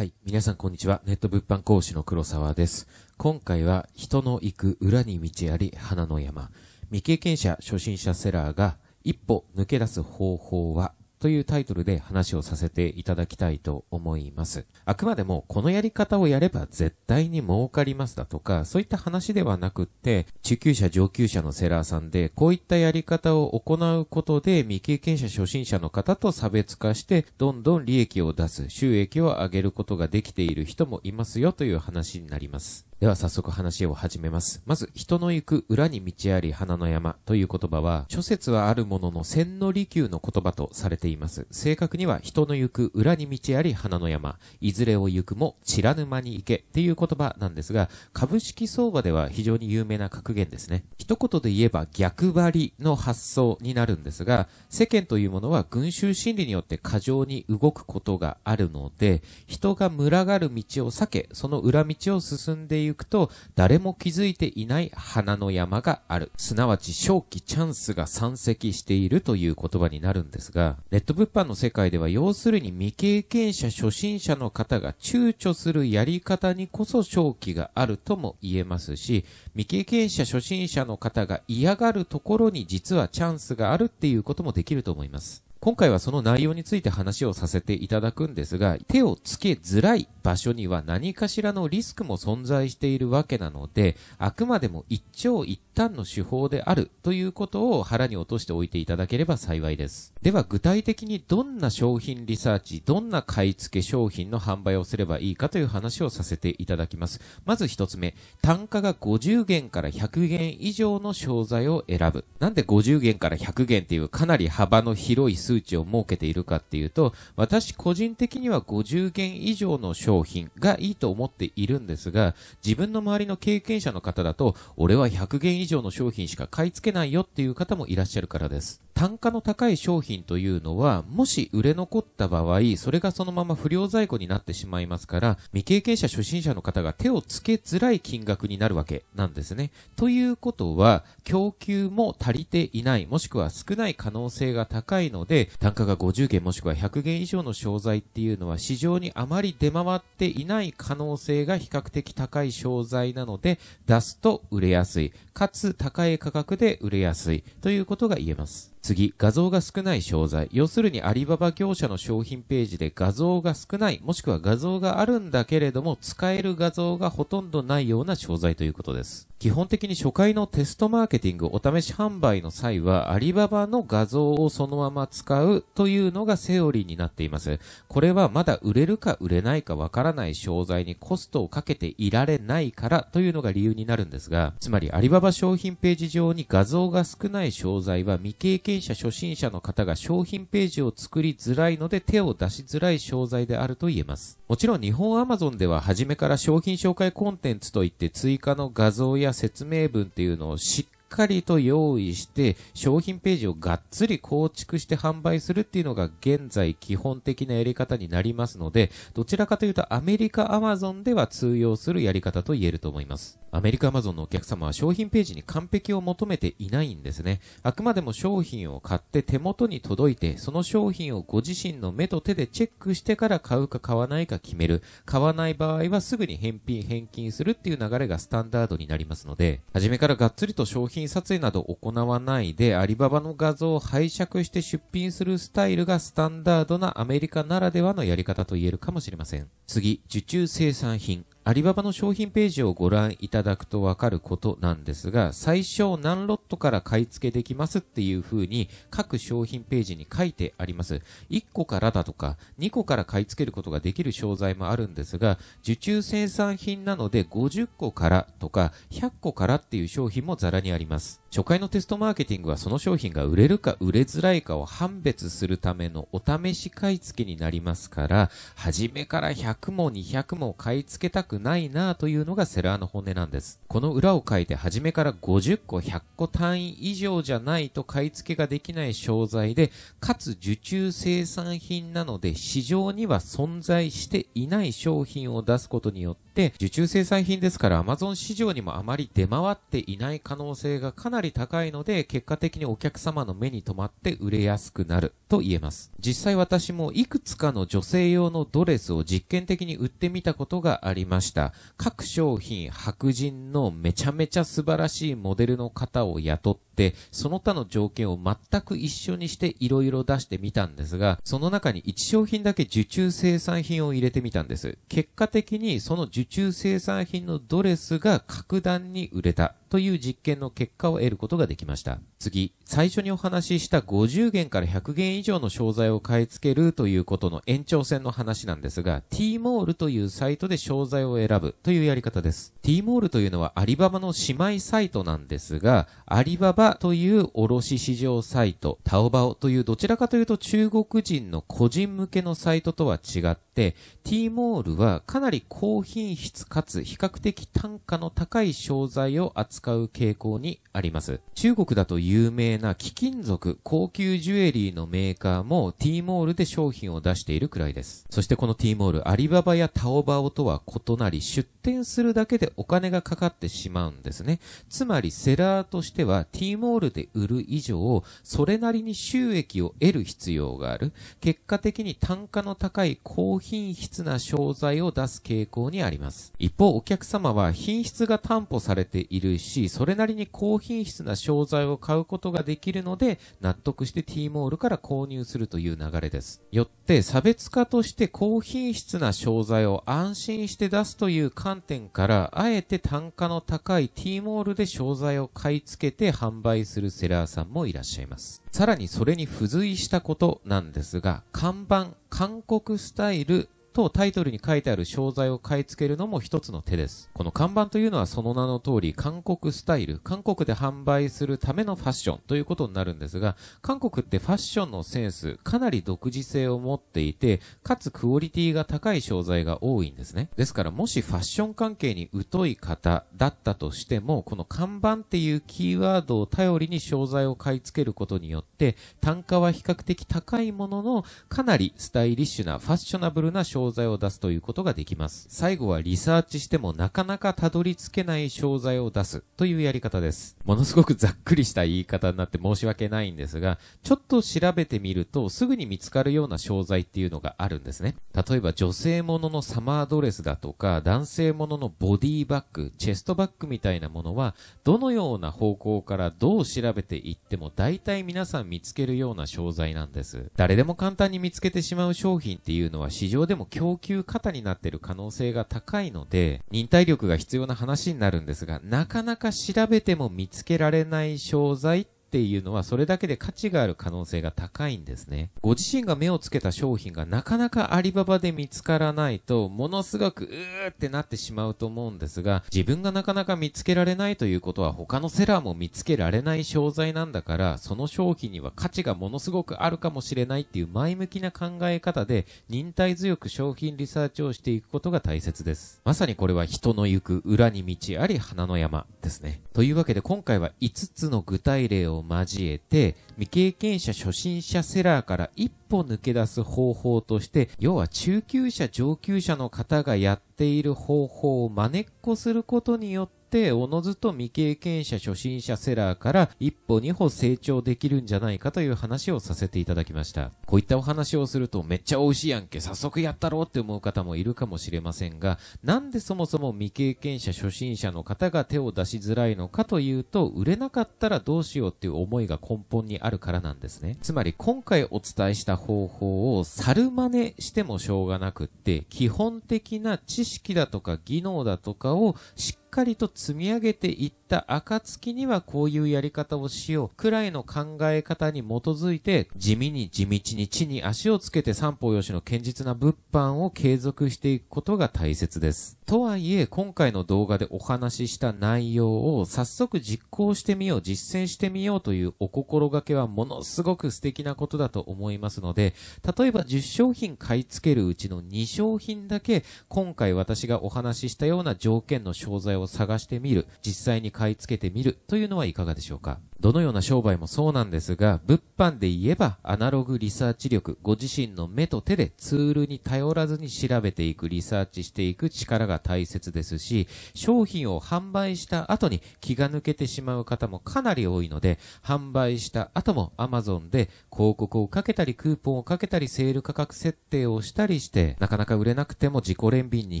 はい。皆さん、こんにちは。ネット物販講師の黒沢です。今回は、人の行く裏に道あり、花の山。未経験者、初心者セラーが、一歩抜け出す方法は、というタイトルで話をさせていただきたいと思います。あくまでもこのやり方をやれば絶対に儲かりますだとか、そういった話ではなくって、中級者上級者のセラーさんで、こういったやり方を行うことで未経験者初心者の方と差別化して、どんどん利益を出す、収益を上げることができている人もいますよという話になります。では早速話を始めます。まず、人の行く裏に道あり花の山という言葉は、諸説はあるものの千利休の言葉とされています。正確には、人の行く裏に道あり花の山、いずれを行くも散らぬ間に行けっていう言葉なんですが、株式相場では非常に有名な格言ですね。一言で言えば逆張りの発想になるんですが、世間というものは群衆心理によって過剰に動くことがあるので、人が群がる道を避け、その裏道を進んでいるゆくと、誰も気づいていない花の山がある。すなわち、正気チャンスが山積しているという言葉になるんですが、ネット物販の世界では、要するに未経験者、初心者の方が躊躇するやり方にこそ正気があるとも言えますし、未経験者、初心者の方が嫌がるところに実はチャンスがあるっていうこともできると思います。今回はその内容について話をさせていただくんですが、手をつけづらい場所には何かしらのリスクも存在しているわけなので、あくまでも一長一短の手法であるということを腹に落としておいていただければ幸いです。では具体的にどんな商品リサーチ、どんな買い付け商品の販売をすればいいかという話をさせていただきます。まず一つ目、単価が50元から100元以上の商材を選ぶ。なんで50元から100元っていうかなり幅の広い数数値を設けているかっていうと、私個人的には50元以上の商品がいいと思っているんですが、自分の周りの経験者の方だと、俺は100元以上の商品しか買い付けないよっていう方もいらっしゃるからです。単価の高い商品というのは、もし売れ残った場合、それがそのまま不良在庫になってしまいますから、未経験者初心者の方が手をつけづらい金額になるわけなんですね。ということは、供給も足りていない、もしくは少ない可能性が高いので、単価が50元もしくは100元以上の商材っていうのは市場にあまり出回っていない可能性が比較的高い商材なので、出すと売れやすい。かつ高い価格で売れやすい。ということが言えます。次、画像が少ない商材。要するにアリババ業者の商品ページで画像が少ない、もしくは画像があるんだけれども、使える画像がほとんどないような商材ということです。基本的に初回のテストマーケティング、お試し販売の際は、アリババの画像をそのまま使うというのがセオリーになっています。これはまだ売れるか売れないかわからない商材にコストをかけていられないからというのが理由になるんですが、つまりアリババ商品ページ上に画像が少ない商材は未経験験者初心者の方が商品ページを作りづらいので手を出しづらい商材であると言えます。もちろん日本アマゾンでは初めから商品紹介コンテンツといって追加の画像や説明文っていうのをしっかりと用意して商品ページをがっつり構築して販売するっていうのが現在基本的なやり方になりますので、どちらかというとアメリカアマゾンでは通用するやり方と言えると思います。アメリカアマゾンのお客様は商品ページに完璧を求めていないんですね。あくまでも商品を買って手元に届いて、その商品をご自身の目と手でチェックしてから買うか買わないか決める。買わない場合はすぐに返品返金するっていう流れがスタンダードになりますので、初めからがっつりと商品品撮影など行わないで、アリババの画像を拝借して出品するスタイルがスタンダードなアメリカならではのやり方と言えるかもしれません。次、受注生産品。アリババの商品ページをご覧いただくとわかることなんですが、最初何ロットから買い付けできますっていう風に各商品ページに書いてあります。1個からだとか、2個から買い付けることができる商材もあるんですが、受注生産品なので50個からとか100個からっていう商品もザラにあります。初回のテストマーケティングはその商品が売れるか売れづらいかを判別するためのお試し買い付けになりますから、初めから100も200も買い付けたくないなというのがセラーの本音なんです。この裏を書いて初めから50個100個単位以上じゃないと買い付けができない商材で、かつ受注生産品なので市場には存在していない商品を出すことによってで、、受注生産品ですから Amazon 市場にもあまり出回っていない可能性がかなり高いので、結果的にお客様の目に留まって売れやすくなると言えます。実際私もいくつかの女性用のドレスを実験的に売ってみたことがありました。各商品白人のめちゃめちゃ素晴らしいモデルの方を雇って、その他の条件を全く一緒にして色々出してみたんですが、その中に1商品だけ受注生産品を入れてみたんです。結果的にその受受注生産品のドレスが格段に売れた。という実験の結果を得ることができました。次、最初にお話しした50元から100元以上の商材を買い付けるということの延長線の話なんですが、t モールというサイトで商材を選ぶというやり方です。t モールというのはアリババの姉妹サイトなんですが、アリババという卸市場サイト、タオバオというどちらかというと中国人の個人向けのサイトとは違って、t モールはかなり高品質かつ比較的単価の高い商材を扱う傾向にあります。中国だと有名な貴金属、高級ジュエリーのメーカーも T モールで商品を出しているくらいです。そしてこの T モール、アリババやタオバオとは異なり、出店するだけでお金がかかってしまうんですね。つまりセラーとしては T モールで売る以上、それなりに収益を得る必要がある。結果的に単価の高い高品質な商材を出す傾向にあります。一方、お客様は品質が担保されているし、それなりに高品質な商材を買うことができるので、納得して T モールから購入するという流れです。よって、差別化として高品質な商材を安心して出すという観点から、あえて単価の高い T モールで商材を買い付けて販売するセラーさんもいらっしゃいます。さらにそれに付随したことなんですが、看板、韓国スタイルとタイトルに書いてある商材を買い付けるのも一つの手です。この看板というのはその名の通り韓国スタイル、韓国で販売するためのファッションということになるんですが、韓国ってファッションのセンス、かなり独自性を持っていて、かつクオリティが高い商材が多いんですね。ですからもしファッション関係に疎い方だったとしても、この看板っていうキーワードを頼りに商材を買い付けることによって、単価は比較的高いものの、かなりスタイリッシュな、ファッショナブルな商材商材を出すということができます。最後はリサーチしてもなかなかたどり着けない商材を出すというやり方です。ものすごくざっくりした言い方になって申し訳ないんですが、ちょっと調べてみるとすぐに見つかるような商材っていうのがあるんですね。例えば女性もののサマードレスだとか、男性もののボディバッグ、チェストバッグみたいなものは、どのような方向からどう調べていっても大体皆さん見つけるような商材なんです。誰でも簡単に見つけてしまう商品っていうのは市場でも供給型になっている可能性が高いので、忍耐力が必要な話になるんですが、なかなか調べても見つけられない商材ってっていうのはそれだけで価値がある可能性が高いんですね。ご自身が目をつけた商品がなかなかアリババで見つからないと、ものすごくうーってなってしまうと思うんですが、自分がなかなか見つけられないということは他のセラーも見つけられない商材なんだから、その商品には価値がものすごくあるかもしれないっていう前向きな考え方で、忍耐強く商品リサーチをしていくことが大切です。まさにこれは人の行く裏に道あり花の山ですね。というわけで今回は5つの具体例をを交えて、未経験者初心者セラーから一歩抜け出す方法として、要は中級者上級者の方がやっている方法を真似っこすることによって、、おのずと未経験者初心者セラーから一歩二歩成長できるんじゃないかという話をさせていただきました。こういったお話をするとめっちゃ美味しいやんけ、早速やったろうって思う方もいるかもしれませんが、なんでそもそも未経験者初心者の方が手を出しづらいのかというと、売れなかったらどうしようっていう思いが根本にあるからなんですね。つまり今回お伝えした方法を猿真似してもしょうがなくって、基本的な知識だとか技能だとかをしっかりと積み上げていっった暁にはこういうやり方をしようくらいの考え方に基づいて地味に地道に地に足をつけて三方よしの堅実な物販を継続していくことが大切です。とはいえ今回の動画でお話しした内容を早速実行してみよう実践してみようというお心がけはものすごく素敵なことだと思いますので例えば10商品買い付けるうちの2商品だけ今回私がお話ししたような条件の商材を探してみる実際に買い付けてみるというのはいかがでしょうかどのような商売もそうなんですが、物販で言えばアナログリサーチ力、ご自身の目と手でツールに頼らずに調べていく、リサーチしていく力が大切ですし、商品を販売した後に気が抜けてしまう方もかなり多いので、販売した後も Amazon で広告をかけたり、クーポンをかけたり、セール価格設定をしたりして、なかなか売れなくても自己憐憫に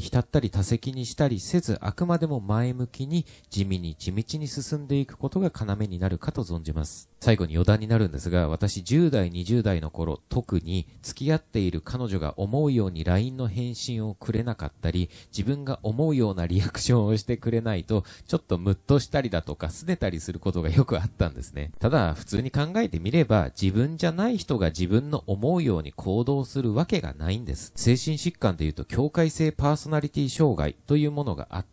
浸ったり、多席にしたりせず、あくまでも前向きに地味に地道に進んでいくことが要になるかかと存じます。最後に余談になるんですが、私10代、20代の頃、特に付き合っている彼女が思うように LINE の返信をくれなかったり、自分が思うようなリアクションをしてくれないと、ちょっとムッとしたりだとか、拗ねたりすることがよくあったんですね。ただ、普通に考えてみれば、自分じゃない人が自分の思うように行動するわけがないんです。精神疾患で言うと、境界性パーソナリティ障害というものがあって、、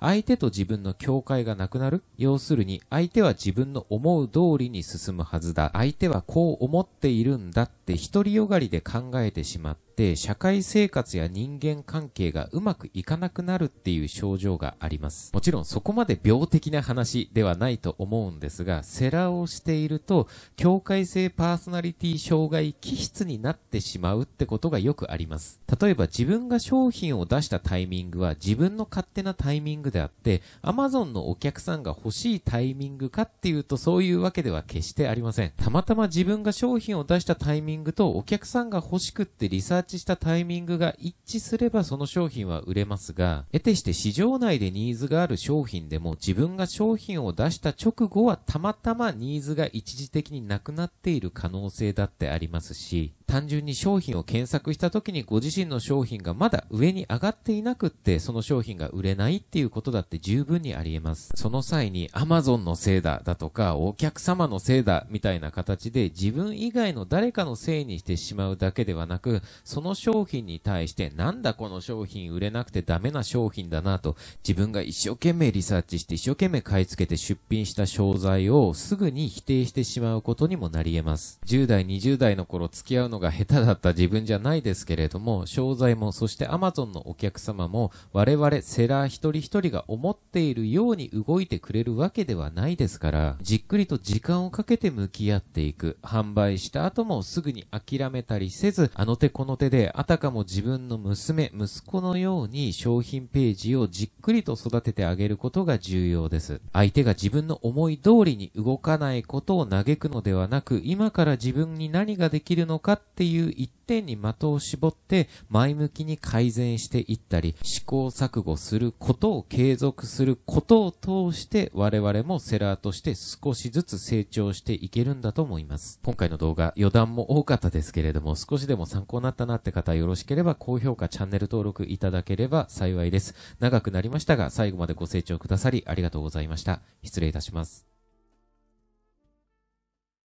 相手と自分の境界がなくなる要するに、相手は自分の思う通りに進むはずだ。相手はこう思っているんだって独りよがりで考えてしまって、って社会生活や人間関係がうまくいかなくなるっていう症状があります。もちろんそこまで病的な話ではないと思うんですが、セラをしていると境界性パーソナリティ障害気質になってしまうってことがよくあります。例えば自分が商品を出したタイミングは自分の勝手なタイミングであって、Amazon のお客さんが欲しいタイミングかっていうとそういうわけでは決してありません。たまたま自分が商品を出したタイミングとお客さんが欲しくってリサーチちしたタイミングが一致すればその商品は売れますが、得てして市場内でニーズがある商品でも自分が商品を出した直後はたまたまニーズが一時的になくなっている可能性だってありますし、単純に商品を検索した時にご自身の商品がまだ上に上がっていなくってその商品が売れないっていうことだって十分にあり得ます。その際に Amazon のせいだだとかお客様のせいだみたいな形で自分以外の誰かのせいにしてしまうだけではなく、その商品に対して、なんだこの商品売れなくてダメな商品だなと、自分が一生懸命リサーチして、一生懸命買い付けて出品した商材をすぐに否定してしまうことにもなり得ます。10代、20代の頃付き合うのが下手だった自分じゃないですけれども、商材も、そして Amazon のお客様も、我々セラー一人一人が思っているように動いてくれるわけではないですから、じっくりと時間をかけて向き合っていく。販売した後もすぐに諦めたりせず、あの手この手手で、あたかも自分の娘、息子のように商品ページをじっくりと育ててあげることが重要です。相手が自分の思い通りに動かないことを嘆くのではなく、今から自分に何ができるのかっていう一点に的を絞って前向きに改善していったり、試行錯誤することを継続することを通して我々もセラーとして少しずつ成長していけるんだと思います。今回の動画余談も多かったですけれども少しでも参考になったなって方よろしければ高評価、チャンネル登録いただければ幸いです。長くなりましたが最後までご清聴くださりありがとうございました。失礼いたします。